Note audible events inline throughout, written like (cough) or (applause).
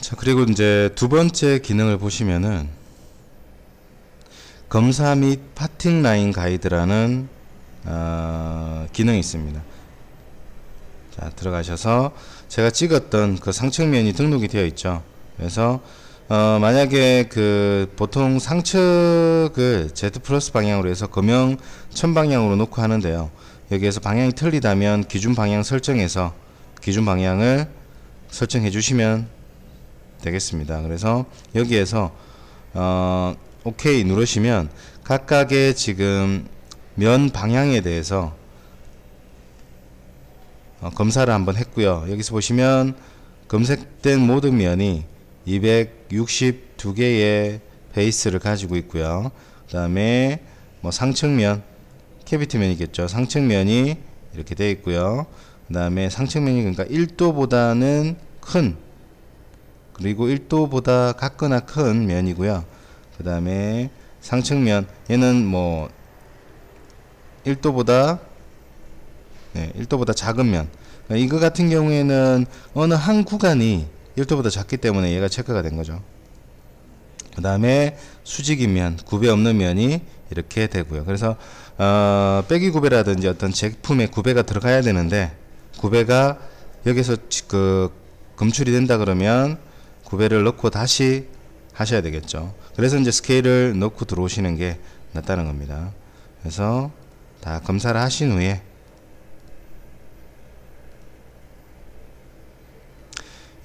자, 그리고 이제 두 번째 기능을 보시면은 검사 및 파팅 라인 가이드라는 어, 기능이 있습니다. 자, 들어가셔서 제가 찍었던 그 상측면이 등록이 되어 있죠. 그래서 어, 만약에 그 보통 상측을 그 Z 플러스 방향으로 해서 검영 천 방향으로 놓고 하는데요. 여기에서 방향이 틀리다면 기준 방향 설정에서 기준 방향을 설정해 주시면 되겠습니다. 그래서 여기에서 어, OK 누르시면 각각의 지금 면 방향에 대해서 어, 검사를 한번 했고요. 여기서 보시면 검색된 모든 면이 262개의 베이스를 가지고 있고요. 그 다음에 뭐 상층면, 캐비티면이겠죠. 상층면이 이렇게 되어 있고요. 그 다음에 상층면이 그러니까 1도보다는 큰 그리고 1도보다 같거나 큰 면이고요. 그 다음에 상층면 얘는 뭐 1도보다 네, 1도보다 작은 면 그러니까 이거 같은 경우에는 어느 한 구간이 1도보다 작기 때문에 얘가 체크가 된 거죠. 그 다음에 수직이 면, 구배 없는 면이 이렇게 되고요. 그래서 어, 빼기 구배라든지 어떤 제품에 구배가 들어가야 되는데 구배가 여기서 그 검출이 된다 그러면 구배를 넣고 다시 하셔야 되겠죠. 그래서 이제 스케일을 넣고 들어오시는 게 낫다는 겁니다. 그래서 다 검사를 하신 후에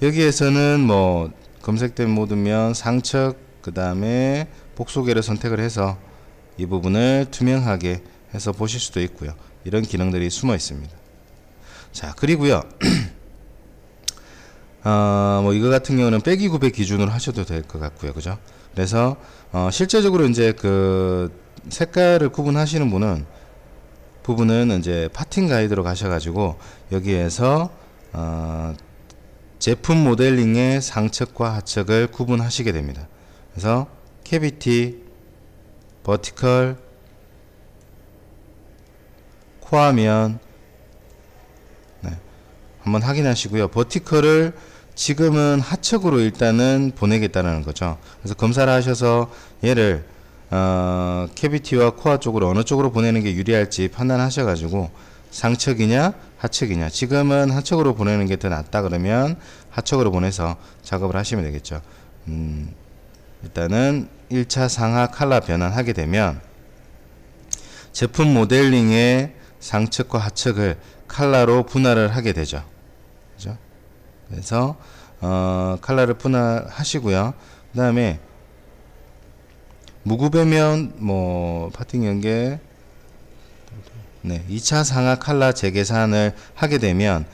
여기에서는 뭐 검색된 모드면 상측 그 다음에 복소개를 선택을 해서 이 부분을 투명하게 해서 보실 수도 있고요 이런 기능들이 숨어 있습니다 자 그리고요 (clears throat) 어, 뭐 이거 같은 경우는 빼기 구배 기준으로 하셔도 될 것 같고요. 그죠? 그래서 어, 실제적으로 이제 그 색깔을 구분하시는 분은 부분은 이제 파팅 가이드로 가셔가지고 여기에서 어, 제품 모델링의 상측과 하측을 구분하시게 됩니다. 그래서 캐비티, 버티컬, 코아면, 한번 확인하시고요. 버티컬을 지금은 하측으로 일단은 보내겠다는 거죠. 그래서 검사를 하셔서 얘를 어, 캐비티와 코아 쪽으로 어느 쪽으로 보내는 게 유리할지 판단하셔가지고 상측이냐 하측이냐 지금은 하측으로 보내는 게 더 낫다 그러면 하측으로 보내서 작업을 하시면 되겠죠. 음, 일단은 1차 상하 칼라 변환하게 되면 제품 모델링의 상측과 하측을 칼라로 분할을 하게 되죠. 그래서 어, 칼라를 분할하시고요. 그 다음에 무급배면 뭐 파팅 연계 네, 2차 상하 칼라 재계산을 하게 되면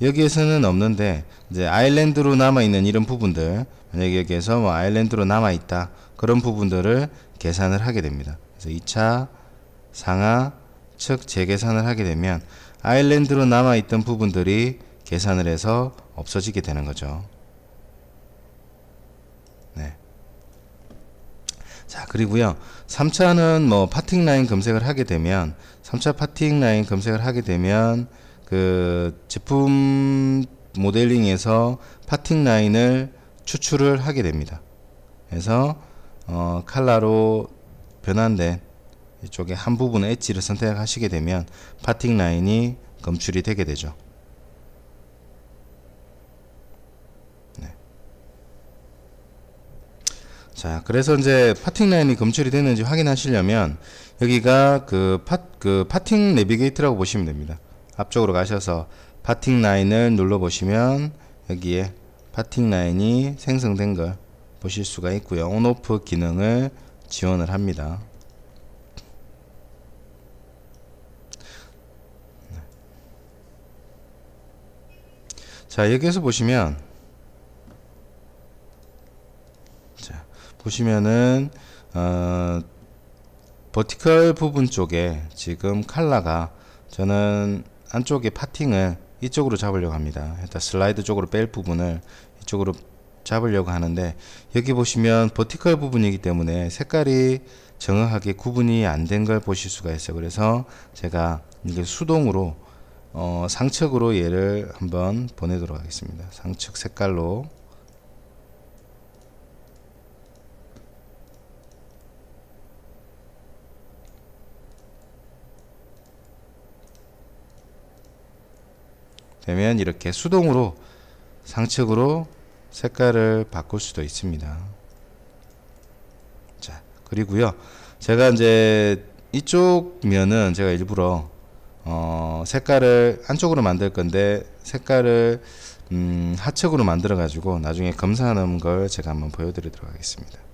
여기에서는 없는데 이제 아일랜드로 남아 있는 이런 부분들 만약에 여기에서 뭐 아일랜드로 남아 있다 그런 부분들을 계산을 하게 됩니다. 그래서 2차 상하 측 재계산을 하게 되면 아일랜드로 남아있던 부분들이 계산을 해서 없어지게 되는 거죠. 네. 자, 그리고요. 3차는 뭐 파팅 라인 검색을 하게 되면 3차 파팅 라인 검색을 하게 되면 그 제품 모델링에서 파팅 라인을 추출을 하게 됩니다. 그래서 어, 칼라로 변환된 이쪽에 한 부분 엣지를 선택하시게 되면 파팅 라인이 검출이 되게 되죠. 네. 자, 그래서 이제 파팅 라인이 검출이 됐는지 확인하시려면 여기가 그, 파, 그 파팅 내비게이트라고 보시면 됩니다. 앞쪽으로 가셔서 파팅 라인을 눌러보시면 여기에 파팅 라인이 생성된 걸 보실 수가 있고요. 온오프 기능을 지원을 합니다. 자 여기에서 보시면 자 보시면은 어, 버티컬 부분 쪽에 지금 칼라가 저는 안쪽에 파팅을 이쪽으로 잡으려고 합니다 일단 슬라이드 쪽으로 뺄 부분을 이쪽으로 잡으려고 하는데 여기 보시면 버티컬 부분이기 때문에 색깔이 정확하게 구분이 안 된 걸 보실 수가 있어요 그래서 제가 이게 수동으로 어, 상측으로 얘를 한번 보내도록 하겠습니다. 상측 색깔로 되면 이렇게 수동으로 상측으로 색깔을 바꿀 수도 있습니다. 자, 그리고요. 제가 이제 이쪽 면은 제가 일부러 어, 색깔을 한쪽으로 만들 건데 색깔을 음, 하측으로 만들어 가지고 나중에 검사하는 걸 제가 한번 보여드리도록 하겠습니다.